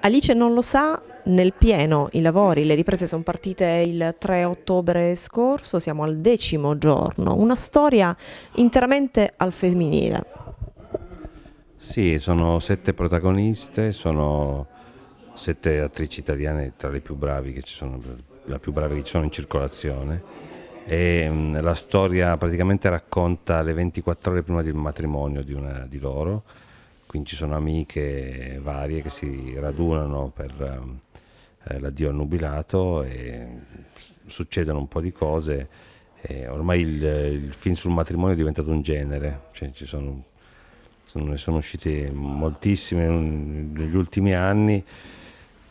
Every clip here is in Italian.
Alice non lo sa, nel pieno i lavori, le riprese sono partite il 3 ottobre scorso, siamo al decimo giorno, una storia interamente al femminile. Sì, sono sette protagoniste, sono sette attrici italiane tra le più bravi che ci sono, più bravi che ci sono in circolazione e mh, la storia praticamente racconta le 24 ore prima del matrimonio di una di loro quindi ci sono amiche varie che si radunano per eh, eh l'addio al nubilato e succedono un po' di cose. ormai il, il, film sul matrimonio è diventato un genere, cioè, ci sono, sono, ne sono uscite moltissime negli ultimi anni.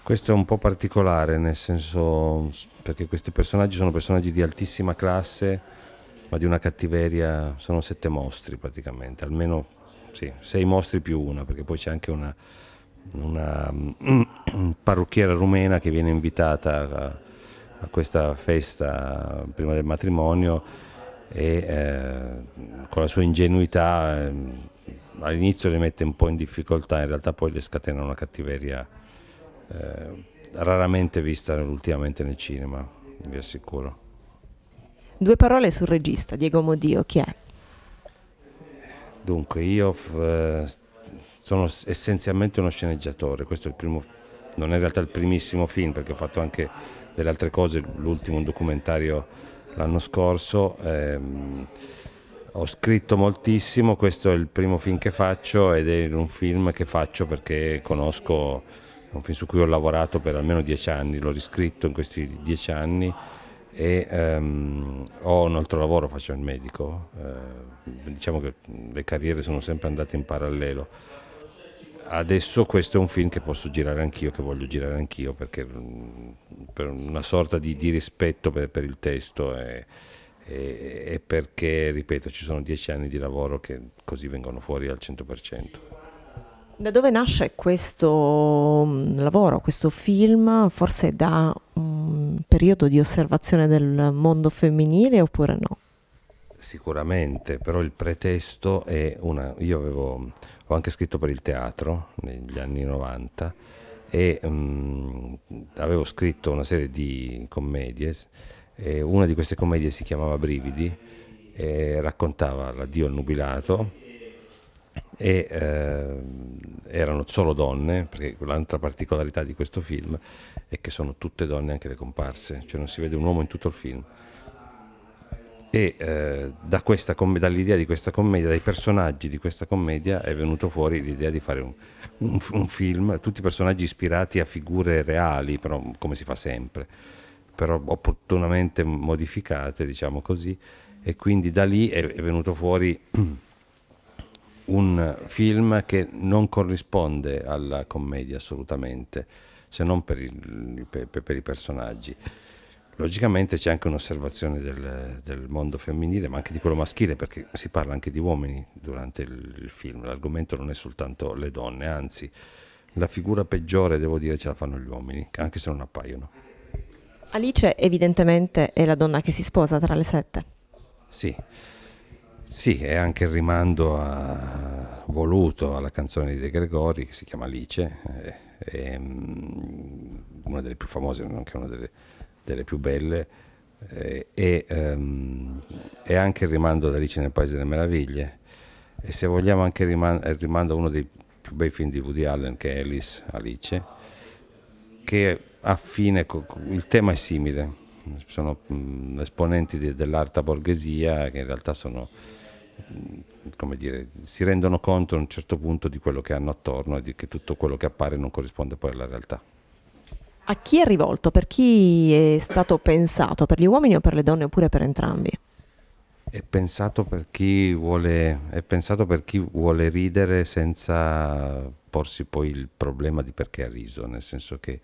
Questo è un po' particolare, nel senso perché questi personaggi sono personaggi di altissima classe, ma di una cattiveria, sono sette mostri praticamente, almeno sì, sei mostri più una, perché poi c'è anche una, una mm, parrucchiera rumena che viene invitata a, a questa festa prima del matrimonio e eh, con la sua ingenuità eh, all'inizio le mette un po' in difficoltà, in realtà poi le scatena una cattiveria eh, raramente vista ultimamente nel cinema, vi assicuro. Due parole sul regista, Diego Modio, chi è? Dunque, io eh, sono essenzialmente uno sceneggiatore, questo è il primo, non è in realtà il primissimo film perché ho fatto anche delle altre cose, l'ultimo un documentario l'anno scorso. Ehm, ho scritto moltissimo, questo è il primo film che faccio ed è un film che faccio perché conosco, è un film su cui ho lavorato per almeno dieci anni, l'ho riscritto in questi dieci anni e um, ho un altro lavoro, faccio il medico, eh, diciamo che le carriere sono sempre andate in parallelo. Adesso questo è un film che posso girare anch'io, che voglio girare anch'io, perché mm, per una sorta di, di rispetto per, per, il testo e, e, e, perché, ripeto, ci sono dieci anni di lavoro che così vengono fuori al 100%. Da dove nasce questo mm, lavoro, questo film? Forse da un periodo di osservazione del mondo femminile oppure no? Sicuramente, però il pretesto è una... Io avevo, ho anche scritto per il teatro negli anni 90 e um, avevo scritto una serie di commedie, una di queste commedie si chiamava Brividi, e raccontava l'addio al nubilato e eh, erano solo donne, perché l'altra particolarità di questo film è che sono tutte donne anche le comparse, cioè non si vede un uomo in tutto il film. E eh, da dall'idea di questa commedia, dai personaggi di questa commedia è venuto fuori l'idea di fare un, un, un film, tutti personaggi ispirati a figure reali, però come si fa sempre, però opportunamente modificate, diciamo così, e quindi da lì è, è venuto fuori un film che non corrisponde alla commedia assolutamente, se non per, il, per, per i personaggi. Logicamente c'è anche un'osservazione del, del, mondo femminile, ma anche di quello maschile, perché si parla anche di uomini durante il, il film. L'argomento non è soltanto le donne, anzi, la figura peggiore, devo dire, ce la fanno gli uomini, anche se non appaiono. Alice evidentemente è la donna che si sposa tra le sette. Sì, sì, è anche il rimando a, voluto alla canzone di De Gregori che si chiama Alice, eh, è, è mm, una delle più famose, nonché una delle, delle più belle, eh, e, è, ehm, è anche il rimando ad Alice nel Paese delle Meraviglie e se vogliamo anche il eh, rimando a uno dei più bei film di Woody Allen che è Alice, Alice che a fine il tema è simile, sono mm, esponenti dell'arta borghesia che in realtà sono Mm, come dire, si rendono conto a un certo punto di quello che hanno attorno e di che tutto quello che appare non corrisponde poi alla realtà. A chi è rivolto? Per chi è stato pensato? Per gli uomini o per le donne oppure per entrambi? È pensato per chi vuole, per chi vuole ridere senza porsi poi il problema di perché ha riso, nel senso che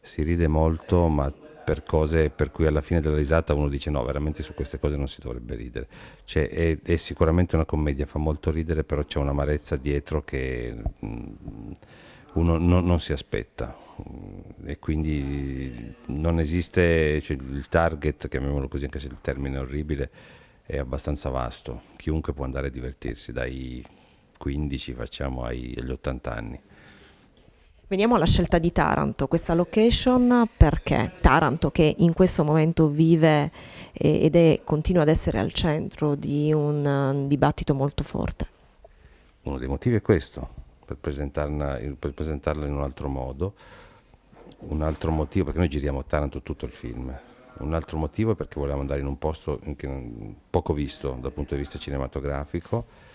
si ride molto ma per cose per cui alla fine della risata uno dice no, veramente su queste cose non si dovrebbe ridere. Cioè, è, è sicuramente una commedia, fa molto ridere, però c'è un'amarezza dietro che mm, uno non, non si aspetta mm, e quindi non esiste cioè, il target, chiamiamolo così anche se il termine è orribile, è abbastanza vasto, chiunque può andare a divertirsi dai 15 facciamo agli 80 anni. Veniamo alla scelta di Taranto, questa location perché Taranto che in questo momento vive ed è, continua ad essere al centro di un um, dibattito molto forte? Uno dei motivi è questo, per, per presentarla in un altro modo, un altro motivo perché noi giriamo Taranto tutto il film, un altro motivo è perché volevamo andare in un posto poco visto dal punto di vista cinematografico,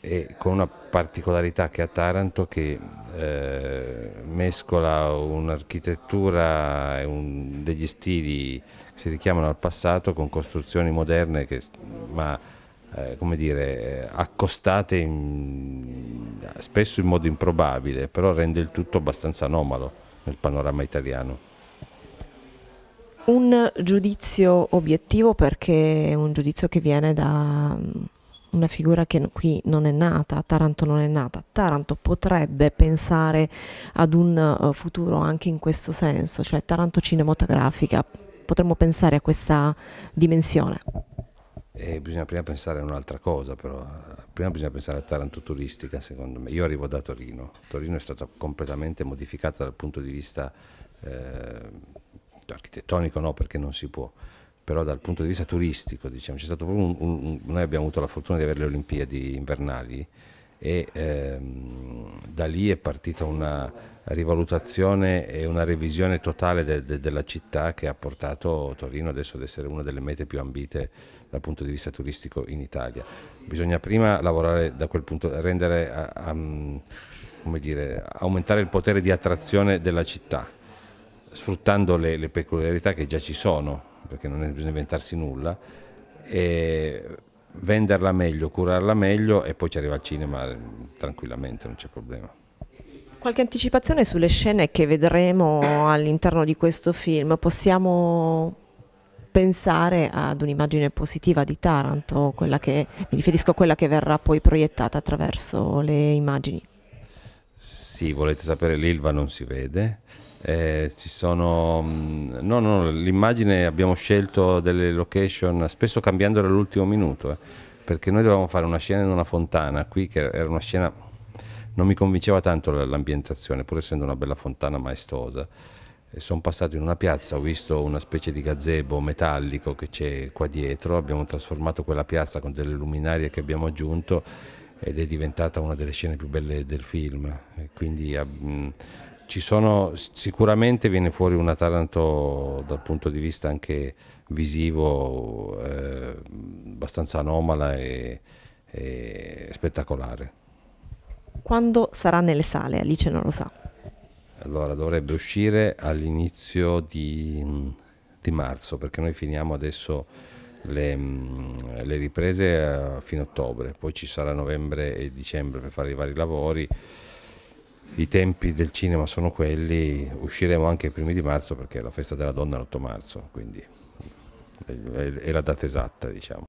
e con una particolarità che ha Taranto che eh, mescola un'architettura e un, degli stili che si richiamano al passato con costruzioni moderne che, ma eh, come dire, eh, accostate in, spesso in modo improbabile, però rende il tutto abbastanza anomalo nel panorama italiano. Un giudizio obiettivo perché è un giudizio che viene da una figura che qui non è nata, Taranto non è nata, Taranto potrebbe pensare ad un eh, futuro anche in questo senso, cioè Taranto cinematografica, potremmo pensare a questa dimensione. E eh, bisogna prima pensare a un'altra cosa, però eh, prima bisogna pensare a Taranto turistica, secondo me. Io arrivo da Torino, Torino è stata completamente modificata dal punto di vista eh, architettonico, no, perché non si può, però dal punto di vista turistico, diciamo, un, un, noi abbiamo avuto la fortuna di avere le Olimpiadi invernali e ehm, da lì è partita una rivalutazione e una revisione totale de, de, della città che ha portato Torino adesso ad essere una delle mete più ambite dal punto di vista turistico in Italia. Bisogna prima lavorare da quel punto, rendere, a, a, mm, dire, aumentare il potere di attrazione della città, sfruttando le, le peculiarità che già ci sono, perché non bisogna inventarsi nulla, venderla meglio, curarla meglio e poi ci arriva al cinema tranquillamente, non c'è problema. Qualche anticipazione sulle scene che vedremo all'interno di questo film? Possiamo pensare ad un'immagine positiva di Taranto, che, mi riferisco a quella che verrà poi proiettata attraverso le immagini. Sì, volete sapere l'Ilva non si vede, eh, ci sono mm, no, no, l'immagine abbiamo scelto delle location spesso cambiandole all'ultimo minuto eh, perché noi dovevamo fare una scena in una fontana qui che era una scena non mi convinceva tanto l'ambientazione pur essendo una bella fontana maestosa sono passato in una piazza, ho visto una specie di gazebo metallico che c'è qua dietro, abbiamo trasformato quella piazza con delle luminarie che abbiamo aggiunto ed è diventata una delle scene più belle del film. E quindi ah, mm, sono, sicuramente viene fuori una Taranto dal punto di vista anche visivo eh, abbastanza anomala e, e spettacolare. Quando sarà nelle sale? Alice non lo sa. Allora dovrebbe uscire all'inizio di, di marzo perché noi finiamo adesso le, le, riprese eh, fino a ottobre, poi ci sarà novembre e dicembre per fare i vari lavori i tempi del cinema sono quelli, usciremo anche i primi di marzo perché la festa della donna è l'8 marzo, quindi è la data esatta diciamo.